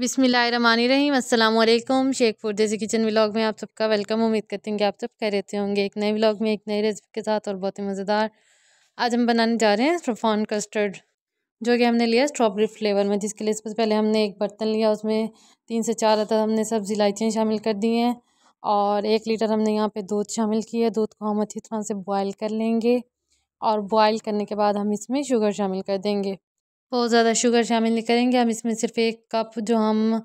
बिसमीम अल्लाम Shaikh food desi kitchen vlog में आप सबका वेलकम उम्मीद करती हूँ कि आप सब कह रहते होंगे एक नए व्लॉग में एक नई रेसिपी के साथ और बहुत ही मज़ेदार आज हम बनाने जा रहे हैं स्ट्रफॉन कस्टर्ड जो कि हमने लिया स्ट्रॉबेरी फ्लेवर में जिसके लिए सबसे पहले हमने एक बर्तन लिया उसमें तीन से चार अदद हमने सब्ज़ी इलायचियाँ शामिल कर दी हैं और एक लीटर हमने यहाँ पर दूध शामिल किया दूध को हम अच्छी तरह से बॉयल कर लेंगे और बॉयल करने के बाद हम इसमें शुगर शामिल कर देंगे बहुत ज़्यादा शुगर शामिल नहीं करेंगे हम इसमें सिर्फ़ एक कप जो हम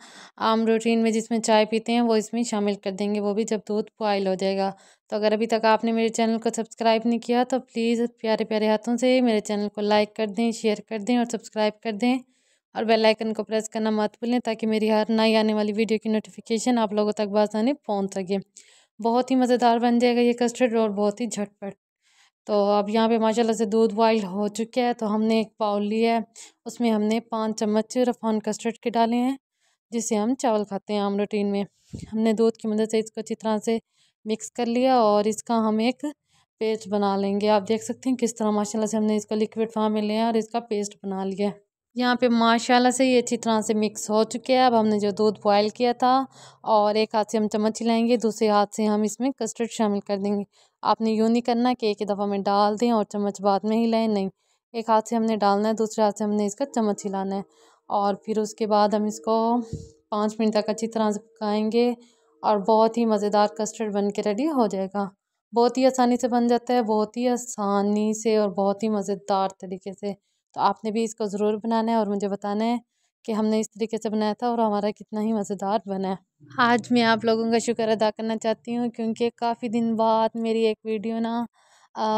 आम रूटीन में जिसमें चाय पीते हैं वो इसमें शामिल कर देंगे वो भी जब दूध बॉयल हो जाएगा तो अगर अभी तक आपने मेरे चैनल को सब्सक्राइब नहीं किया तो प्लीज़ प्यारे प्यारे हाथों से मेरे चैनल को लाइक कर दें शेयर कर दें और सब्सक्राइब कर दें और बेल आइकन को प्रेस करना मत भूलें ताकि मेरी हर नई आने वाली वीडियो की नोटिफिकेशन आप लोगों तक बासानी पहुँच सके बहुत ही मज़ेदार बन जाएगा ये कस्टर्ड और बहुत ही झटपट तो अब यहाँ पे माशाल्लाह से दूध बॉइल हो चुका है तो हमने एक बाउल लिया है उसमें हमने पाँच चम्मच रफान कस्टर्ड के डाले हैं जिसे हम चावल खाते हैं आम रोटीन में हमने दूध की मदद से इसको अच्छी तरह से मिक्स कर लिया और इसका हम एक पेस्ट बना लेंगे आप देख सकते हैं किस तरह माशाल्लाह से हमने इसको लिक्विड फार्म में लिया और इसका पेस्ट बना लिया यहाँ पे माशाल्लाह से ये अच्छी तरह से मिक्स हो चुके हैं अब हमने जो दूध बॉयल किया था और एक हाथ से हम चम्मच हिलाएंगे दूसरे हाथ से हम इसमें कस्टर्ड शामिल कर देंगे आपने यूँ नहीं करना कि एक ही दफ़ा में डाल दें और चम्मच बाद में ही हिलाएं नहीं एक हाथ से हमने डालना है दूसरे हाथ से हमने इसका चम्मच हिलाना है और फिर उसके बाद हम इसको पाँच मिनट तक अच्छी तरह से पकाएँगे और बहुत ही मज़ेदार कस्टर्ड बन के रेडी हो जाएगा बहुत ही आसानी से बन जाता है बहुत ही आसानी से और बहुत ही मज़ेदार तरीके से तो आपने भी इसको ज़रूर बनाना है और मुझे बताना है कि हमने इस तरीके से बनाया था और हमारा कितना ही मज़ेदार बना है आज मैं आप लोगों का शुक्र अदा करना चाहती हूँ क्योंकि काफ़ी दिन बाद मेरी एक वीडियो ना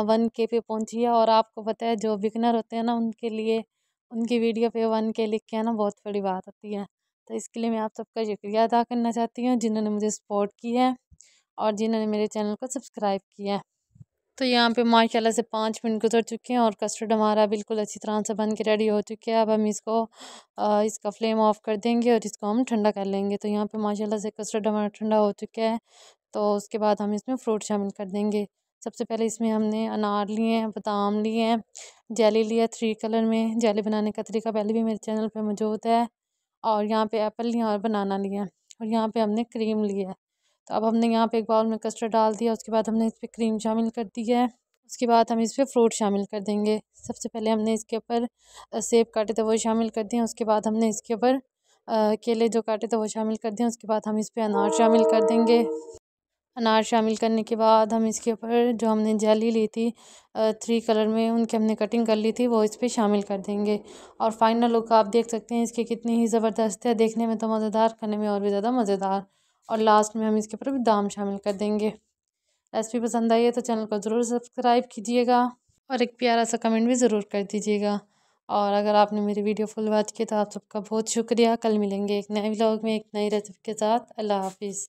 वन के पे पहुँची है और आपको पता है जो बिगनर होते हैं ना उनके लिए उनकी वीडियो पे वन के लिख के ना बहुत बड़ी बात होती है तो इसके लिए मैं आप सबका शुक्रिया अदा करना चाहती हूँ जिन्होंने मुझे सपोर्ट की है और जिन्होंने मेरे चैनल को सब्सक्राइब किया है तो यहाँ पे माशाल्लाह से पाँच मिनट गुजर चुके हैं और कस्टर्ड हमारा बिल्कुल अच्छी तरह से बन के रेडी हो चुके हैं अब हम इसको आ, इसका फ्लेम ऑफ कर देंगे और इसको हम ठंडा कर लेंगे तो यहाँ पे माशाल्लाह से कस्टर्ड हमारा ठंडा हो चुका है तो उसके बाद हम इसमें फ्रूट शामिल कर देंगे सबसे पहले इसमें हमने अनार लिए हैं बादाम लिए हैं जेली लिया थ्री कलर में जेली बनाने का तरीका पहले भी मेरे चैनल पर मौजूद है और यहाँ पर एप्पल लिया और बनाना लिया और यहाँ पर हमने क्रीम लिया तो अब हमने यहाँ पे एक बाउल में कस्टर्ड डाल दिया उसके बाद हमने इस पर क्रीम शामिल कर दी है उसके बाद हम इस पर फ्रूट शामिल कर देंगे सबसे पहले हमने इसके ऊपर सेब काटे थे वो शामिल कर दिए उसके बाद हमने इसके ऊपर केले जो काटे थे वो शामिल कर दिए उसके बाद हम इस पर अनार शामिल कर देंगे अनार शामिल करने के बाद हम इसके ऊपर जो हमने जेली ली थी थ्री कलर में उनकी हमने कटिंग कर ली थी वो इस पर शामिल कर देंगे और फाइनल लुक आप देख सकते हैं इसके कितनी ही ज़बरदस्त है देखने में तो मज़ेदार खाने में और भी ज़्यादा मज़ेदार और लास्ट में हम इसके ऊपर भी दाम शामिल कर देंगे रेसिपी पसंद आई है तो चैनल को ज़रूर सब्सक्राइब कीजिएगा और एक प्यारा सा कमेंट भी ज़रूर कर दीजिएगा और अगर आपने मेरी वीडियो फुल वॉच की तो आप सबका बहुत शुक्रिया कल मिलेंगे एक नए व्लॉग में एक नई रेसिपी के साथ अल्लाह हाफिज़